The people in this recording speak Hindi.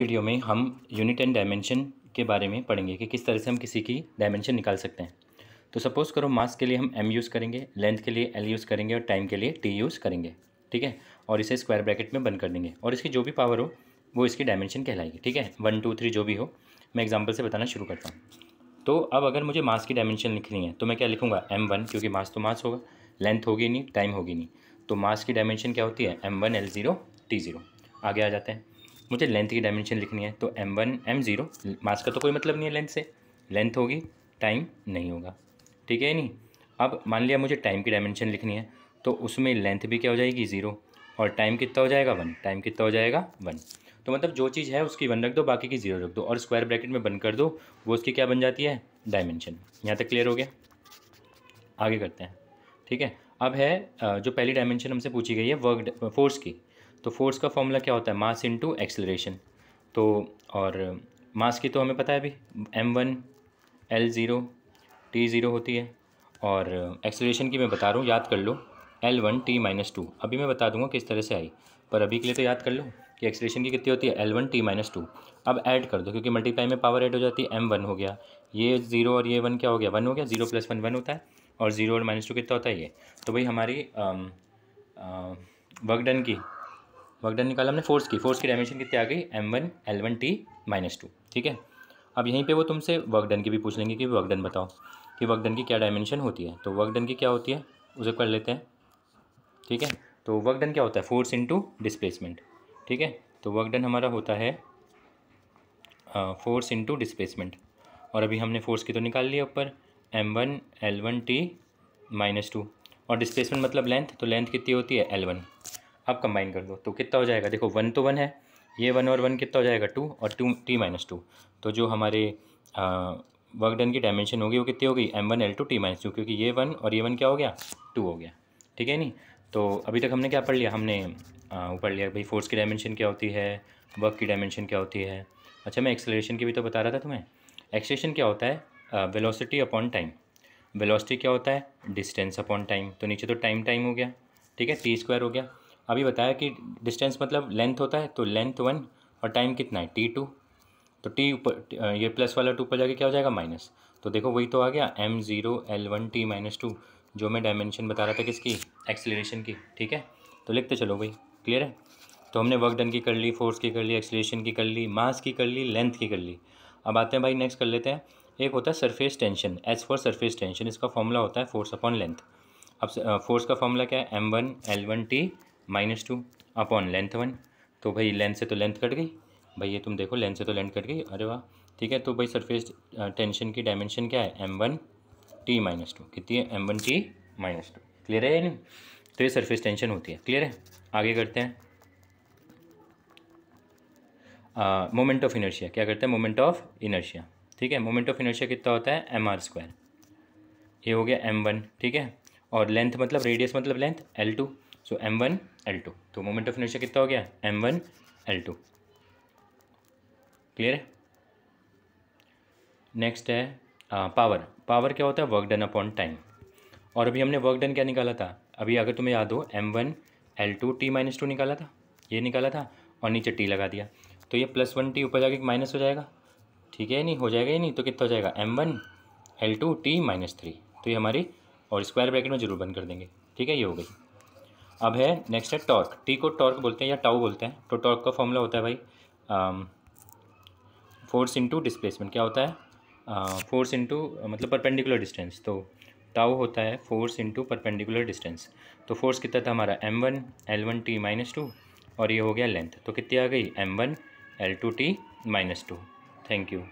वीडियो में हम यूनिट एंड डायमेंशन के बारे में पढ़ेंगे कि किस तरह से हम किसी की डायमेंशन निकाल सकते हैं तो सपोज़ करो मास के लिए हम एम यूज़ करेंगे लेंथ के लिए एल यूज़ करेंगे और टाइम के लिए टी यूज़ करेंगे ठीक है और इसे स्क्वायर ब्रैकेट में बंद कर देंगे और इसकी जो भी पावर हो वो इसकी डायमेंशन कहलाएगी ठीक है वन टू थ्री जो भी हो मैं एग्जाम्पल से बताना शुरू करता हूँ तो अब अगर मुझे मास की डायमेंशन लिखनी है तो मैं क्या लिखूँगा एम वन क्योंकि मास तो मास होगा लेंथ होगी नहीं टाइम होगी नहीं तो मास की डायमेंशन क्या होती है M one L zero T zero आगे आ जाते हैं मुझे लेंथ की डायमेंशन लिखनी है तो M one M zero mass का तो कोई मतलब नहीं है लेंथ से लेंथ होगी टाइम नहीं होगा ठीक है नहीं अब मान लिया मुझे टाइम की डायमेंशन लिखनी है तो उसमें लेंथ भी क्या हो जाएगी ज़ीरो और टाइम कितना हो जाएगा वन टाइम कितना हो जाएगा वन तो मतलब जो चीज़ है उसकी वन रख दो बाकी की ज़ीरो रख दो और स्क्वायर ब्रैकेट में बंद कर दो वो उसकी क्या बन जाती है डायमेंशन यहाँ तक क्लियर हो गया आगे करते हैं ठीक है अब है जो पहली डायमेंशन हमसे पूछी गई है वर्क फोर्स की तो फोर्स का फॉर्मूला क्या होता है मास इंटू एक्सेलरेशन तो और मास की तो हमें पता है अभी M one L zero T zero होती है और एक्सेलरेशन की मैं बता रहा हूँ याद कर लो L one T minus two अभी मैं बता दूंगा किस तरह से आई पर अभी के लिए तो याद कर लो कि एक्सलेशन की कितनी होती है L one T minus two अब ऐड कर दो क्योंकि मल्टीप्लाई में पावर ऐड हो जाती है एम वन हो गया ये जीरो और ये वन क्या हो गया वन हो गया जीरो प्लस वन वन होता है और जीरो और माइनस टू कितना होता है ये तो भाई हमारी वर्क डन की वर्क डन निकाला हमने फोर्स की फोर्स की डायमेंशन कितनी आ गई M one L one T minus two ठीक है अब यहीं पे वो तुमसे वर्क डन की भी पूछ लेंगे कि वर्क डन बताओ कि वर्क डन की क्या डायमेंशन होती है तो वर्क डन की क्या होती है उसे कर लेते हैं ठीक है तो वर्क डन क्या होता है फोर्स इंटू डिसप्लेसमेंट ठीक है तो वर्क डन हमारा होता है फोर्स इंटू डिसप्लेसमेंट और अभी हमने फोर्स की तो निकाल लिया ऊपर M one L one T minus two और डिस्प्लेसमेंट मतलब लेंथ तो लेंथ कितनी होती है एल वन अब कंबाइन कर दो तो कितना हो जाएगा देखो वन तो वन है ये वन और वन कितना हो जाएगा टू और टू टी माइनस टू तो जो हमारे वर्क डन की डायमेंशन होगी वो कितनी होगी M one L two T minus two क्योंकि ये वन और ये वन क्या हो गया टू हो गया ठीक है नहीं तो अभी तक हमने क्या पढ़ लिया हमने वो पढ़ लिया भाई फोर्स की डायमेंशन क्या होती है वर्क की डायमेंशन क्या होती है अच्छा मैं एक्सेलरेशन की भी तो बता रहा था तुम्हें एक्सलेशन क्या होता है वेलोसिटी अपॉन टाइम वेलोसिटी क्या होता है डिस्टेंस अपॉन टाइम तो नीचे तो टाइम टाइम हो गया ठीक है टी स्क्वायर हो गया अभी बताया कि डिस्टेंस मतलब लेंथ होता है तो लेंथ वन और टाइम कितना है टी टू तो टी ऊपर ये प्लस वाला टू पर जाके क्या हो जाएगा माइनस तो देखो वही तो आ गया M zero L one T minus two जो मैं डायमेंशन बता रहा था किसकी एक्सलेशन की ठीक है तो लिखते चलो भाई क्लियर है तो हमने वर्क डन की कर ली फोर्स की कर ली एक्सलेशन की कर ली मास की कर ली लेंथ की कर ली अब आते हैं भाई नेक्स्ट कर लेते हैं एक होता है surface tension H for surface tension इसका फॉर्मूला होता है फोर्स अपॉन लेंथ अब फोर्स का फॉर्मूला क्या है M one L one T minus two upon length one तो भाई लेंथ से तो लेंथ कट गई भाई ये तुम देखो लेंथ से तो लेंथ कट गई अरे वाह ठीक है तो भाई सरफेस टेंशन की डायमेंशन क्या है M one T minus two कितनी है M one T minus two clear है या नहीं तो ये सरफेस टेंशन होती है क्लियर है आगे करते हैं मोमेंट ऑफ इनर्शिया क्या करते हैं मोमेंट ऑफ इनर्शिया ठीक है मोमेंट ऑफ इनर्शिया कितना होता है एम आर स्क्वायर ये हो गया एम वन ठीक है और लेंथ मतलब रेडियस मतलब length L two so M one L two तो मोमेंट ऑफ इनर्शिया कितना हो गया M one L two clear है नेक्स्ट है आ, पावर पावर क्या होता है वर्क डन अपॉन टाइम और अभी हमने वर्क डन क्या निकाला था अभी अगर तुम्हें याद हो M one L two T minus two निकाला था ये निकाला था और नीचे टी लगा दिया तो ये प्लस वन टी ऊपर जाके माइनस हो जाएगा ठीक है नहीं हो जाएगा ही नहीं तो कितना हो जाएगा M one L two T minus three तो ये हमारी और स्क्वायर ब्रैकेट में जरूर बंद कर देंगे ठीक है ये हो गई अब है नेक्स्ट है टॉर्क टी को टॉर्क बोलते हैं या टाउ बोलते हैं तो टॉर्क का फॉर्मूला होता है भाई फोर्स इंटू डिस्प्लेसमेंट क्या होता है फोर्स uh, इंटू मतलब परपेंडिकुलर डिस्टेंस तो टाउ होता है फोर्स इंटू परपेंडिकुलर डिस्टेंस तो फोर्स कितना था हमारा M one L one T minus two और ये हो गया लेंथ तो कितनी आ गई M one L two T minus two thank you